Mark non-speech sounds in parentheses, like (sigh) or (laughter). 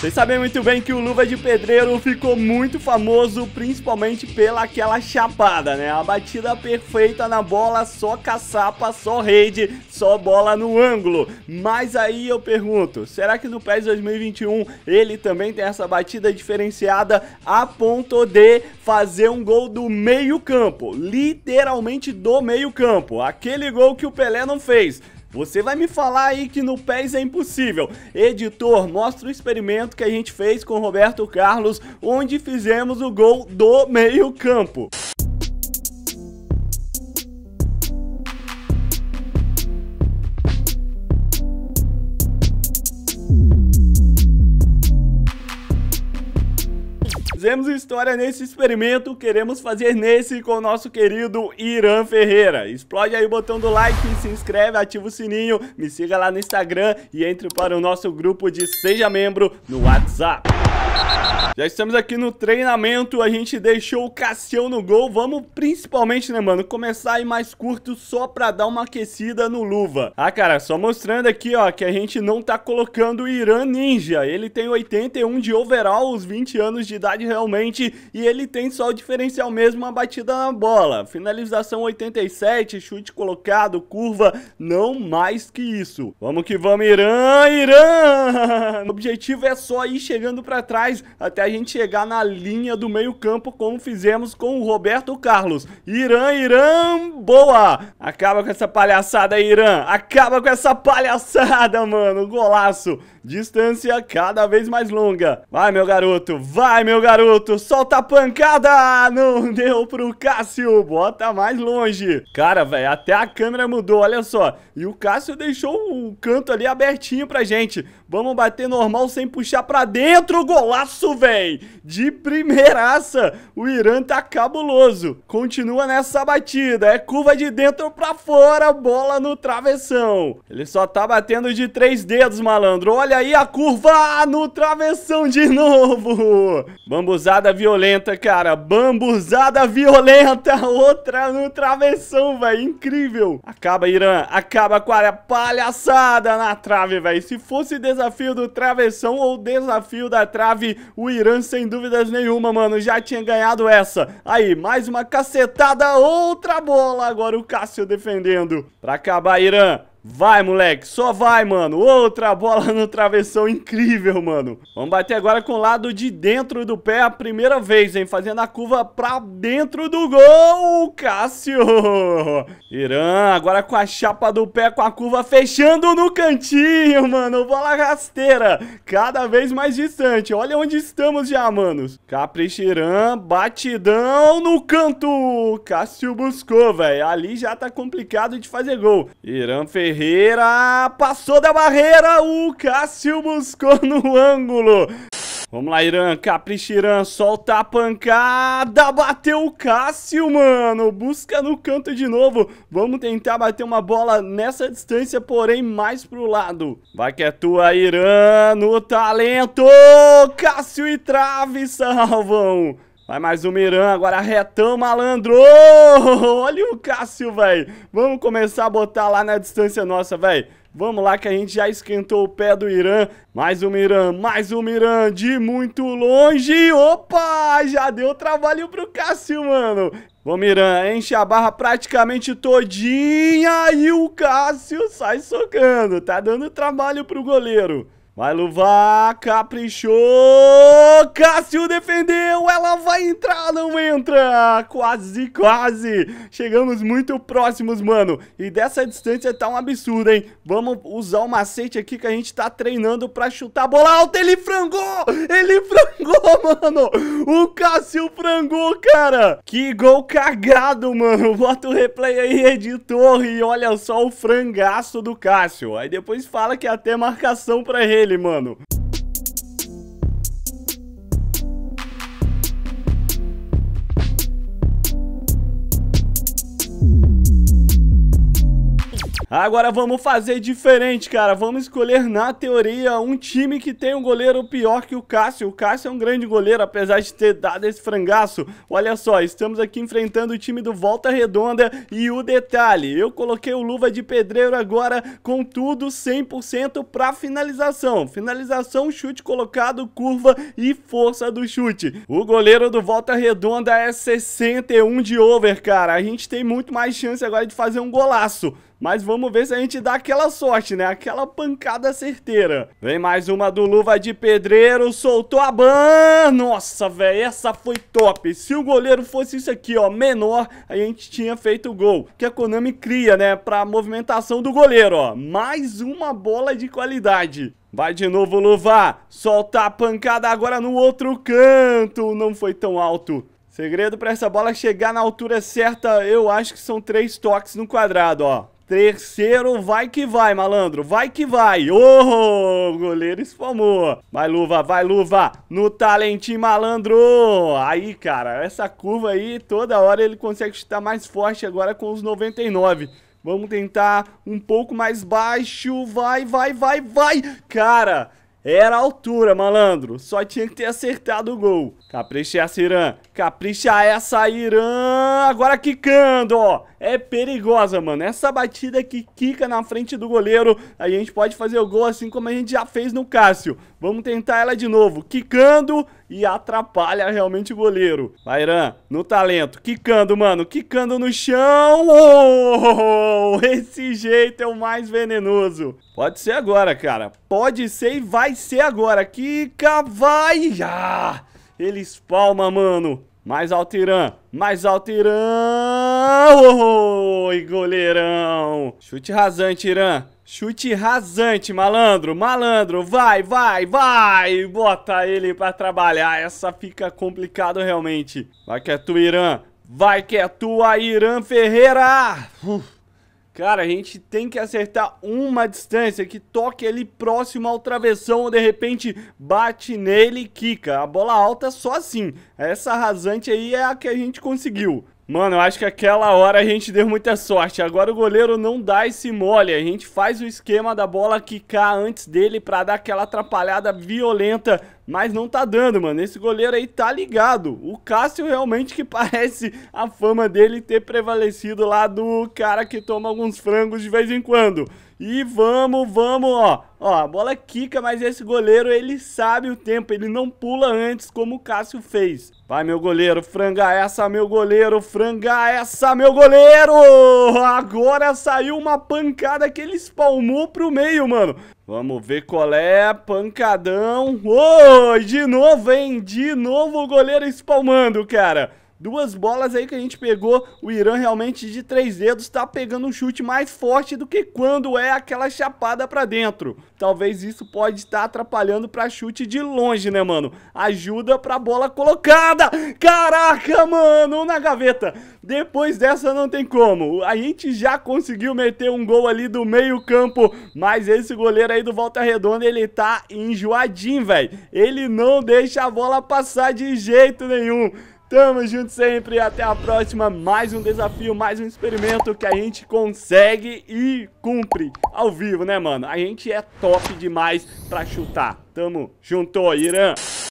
Vocês sabem muito bem que o Luva de Pedreiro ficou muito famoso, principalmente pela aquela chapada, né? A batida perfeita na bola, só caçapa, só rede, só bola no ângulo. Mas aí eu pergunto, será que no PES 2021 ele também tem essa batida diferenciada a ponto de fazer um gol do meio campo? Literalmente do meio campo. Aquele gol que o Pelé não fez. Você vai me falar aí que no PES é impossível. Editor, mostra o experimento que a gente fez com Roberto Carlos, onde fizemos o gol do meio campo. Fizemos história nesse experimento, queremos fazer nesse com o nosso querido Irã Ferreira. Explode aí o botão do like, se inscreve, ativa o sininho, me siga lá no Instagram e entre para o nosso grupo de Seja Membro no WhatsApp. Já estamos aqui no treinamento, a gente deixou o Cassião no gol. Vamos principalmente, né, mano, começar aí mais curto só pra dar uma aquecida no Luva. Ah, cara, só mostrando aqui, ó, que a gente não tá colocando o Irã Ninja. Ele tem 81 de overall, os 20 anos de idade realmente, e ele tem só o diferencial mesmo, a batida na bola. Finalização 87, chute colocado, curva, não mais que isso. Vamos que vamos, Irã, Irã! (laughs) O objetivo é só ir chegando pra trás, até a gente chegar na linha do meio-campo, como fizemos com o Roberto Carlos. Irã, Irã, boa! Acaba com essa palhaçada aí, Irã! Acaba com essa palhaçada, mano! Golaço! Distância cada vez mais longa. Vai, meu garoto! Vai, meu garoto! Solta a pancada! Não deu pro Cássio! Bota mais longe! Cara, velho, até a câmera mudou, olha só. E o Cássio deixou o canto ali abertinho pra gente. Vamos bater normal sem puxar pra dentro. Golaço! Primeiraço, véi! De primeiraça! O Irã tá cabuloso. Continua nessa batida. É curva de dentro pra fora, bola no travessão. Ele só tá batendo de três dedos, malandro. Olha aí a curva no travessão de novo. Bambuzada violenta, cara. Bambuzada violenta. (laughs) Outra no travessão, véi. Incrível. Acaba, Irã. Acaba com a palhaçada na trave, véi. Se fosse desafio do travessão ou desafio da trave, o Irã, sem dúvidas nenhuma, mano, já tinha ganhado essa. Aí, mais uma cacetada, outra bola. Agora o Cássio defendendo. Pra acabar, Irã. Vai, moleque, só vai, mano. Outra bola (laughs) no travessão incrível, mano. Vamos bater agora com o lado de dentro do pé a primeira vez, hein? Fazendo a curva pra dentro do gol, Cássio. (laughs) Irã, agora com a chapa do pé, com a curva fechando no cantinho, mano. Bola rasteira, cada vez mais distante. Olha onde estamos já, manos. Caprichirã! Irã, batidão no canto. Cássio buscou, velho. Ali já tá complicado de fazer gol. Irã Ferreira barreira, passou da barreira, o Cássio buscou no ângulo. Vamos lá, Irã, capricha, Irã, solta a pancada, bateu o Cássio, mano, busca no canto de novo, vamos tentar bater uma bola nessa distância, porém mais pro lado. Vai que é tua, Irã, no talento, Cássio e trave, salvam. Vai mais um Miran, agora retão, malandro! Olha o Cássio, velho! Vamos começar a botar lá na distância nossa, velho! Vamos lá que a gente já esquentou o pé do Irã. Mais um Irã, mais um Irã de muito longe. Opa, já deu trabalho pro Cássio, mano. Vamos, Irã, enche a barra praticamente todinha e o Cássio sai socando. Tá dando trabalho pro goleiro. Vai, Luva, caprichou, Cássio defendeu, ela vai entrar, não entra, quase, quase, chegamos muito próximos, mano, e dessa distância tá um absurdo, hein, vamos usar o macete aqui que a gente tá treinando pra chutar a bola alta, ele frangou, ele frangou mano. O Cássio frangou, cara. Que gol cagado, mano. Bota o replay aí, editor. E olha só o frangaço do Cássio. Aí depois fala que é até marcação pra ele, mano. Agora vamos fazer diferente, cara. Vamos escolher na teoria um time que tem um goleiro pior que o Cássio. O Cássio é um grande goleiro, apesar de ter dado esse frangaço. Olha só, estamos aqui enfrentando o time do Volta Redonda e o detalhe, eu coloquei o Luva de Pedreiro agora com tudo 100% para finalização. Finalização, chute colocado, curva e força do chute. O goleiro do Volta Redonda é 61 de over, cara. A gente tem muito mais chance agora de fazer um golaço. Mas vamos ver se a gente dá aquela sorte, né? Aquela pancada certeira. Vem mais uma do Luva de Pedreiro. Soltou a ban. Nossa, velho. Essa foi top. Se o goleiro fosse isso aqui, ó, menor, a gente tinha feito o gol. Que a Konami cria, né? Pra movimentação do goleiro, ó. Mais uma bola de qualidade. Vai de novo, Luva. Solta a pancada agora no outro canto. Não foi tão alto. Segredo para essa bola chegar na altura certa, eu acho que são três toques no quadrado, ó. Terceiro, vai que vai, malandro. Vai que vai. Oh, goleiro espalmou. Vai, luva, vai, luva. No talentinho, malandro. Aí, cara, essa curva aí, toda hora ele consegue chutar mais forte agora com os 99. Vamos tentar um pouco mais baixo. Vai, vai, vai, vai. Cara, era a altura, malandro. Só tinha que ter acertado o gol. Capricha essa, é Irã. Capricha essa, é Irã. Agora quicando, ó. É perigosa, mano. Essa batida que quica na frente do goleiro, a gente pode fazer o gol assim como a gente já fez no Cássio. Vamos tentar ela de novo. Quicando e atrapalha realmente o goleiro. Vairan, no talento, quicando, mano, quicando no chão. Oh, oh, oh, oh, esse jeito é o mais venenoso. Pode ser agora, cara. Pode ser e vai ser agora. Kika, vai! Ah, ele espalma, mano. Mais alto Irã, mais alto Irã! Oh, e goleirão! Chute rasante, Irã! Chute rasante, malandro, malandro, vai, vai, vai! Bota ele pra trabalhar, essa fica complicado realmente. Vai que é tu, Irã! Vai que é tua, Irã Ferreira! Uh. Cara, a gente tem que acertar uma distância que toque ali próximo ao travessão ou de repente bate nele e quica. A bola alta só assim. Essa rasante aí é a que a gente conseguiu. Mano, eu acho que aquela hora a gente deu muita sorte. Agora o goleiro não dá esse mole. A gente faz o esquema da bola quicar antes dele pra dar aquela atrapalhada violenta. Mas não tá dando, mano. Esse goleiro aí tá ligado. O Cássio realmente que (laughs) parece a fama dele ter prevalecido lá do cara que toma alguns frangos de vez em quando. E vamos, vamos, ó. Ó, a bola quica, mas esse goleiro, ele sabe o tempo. Ele não pula antes, como o Cássio fez. Vai, meu goleiro. Franga essa, meu goleiro. Franga essa, meu goleiro. Agora saiu uma pancada que ele espalmou pro meio, mano. Vamos ver qual é. Pancadão. Oi, oh, de novo, hein? De novo o goleiro espalmando, cara. Duas bolas aí que a gente pegou, o Irã realmente de três dedos tá pegando um chute mais forte do que quando é aquela chapada pra dentro. Talvez isso pode estar tá atrapalhando pra chute de longe, né, mano? Ajuda pra bola colocada! Caraca, mano, na gaveta! Depois dessa não tem como. A gente já conseguiu meter um gol ali do meio campo, mas esse goleiro aí do Volta Redonda, ele tá enjoadinho, velho. Ele não deixa a bola passar de jeito nenhum. Tamo junto sempre e até a próxima. Mais um desafio, mais um experimento que a gente consegue e cumpre ao vivo, né, mano? A gente é top demais pra chutar. Tamo junto, Irã!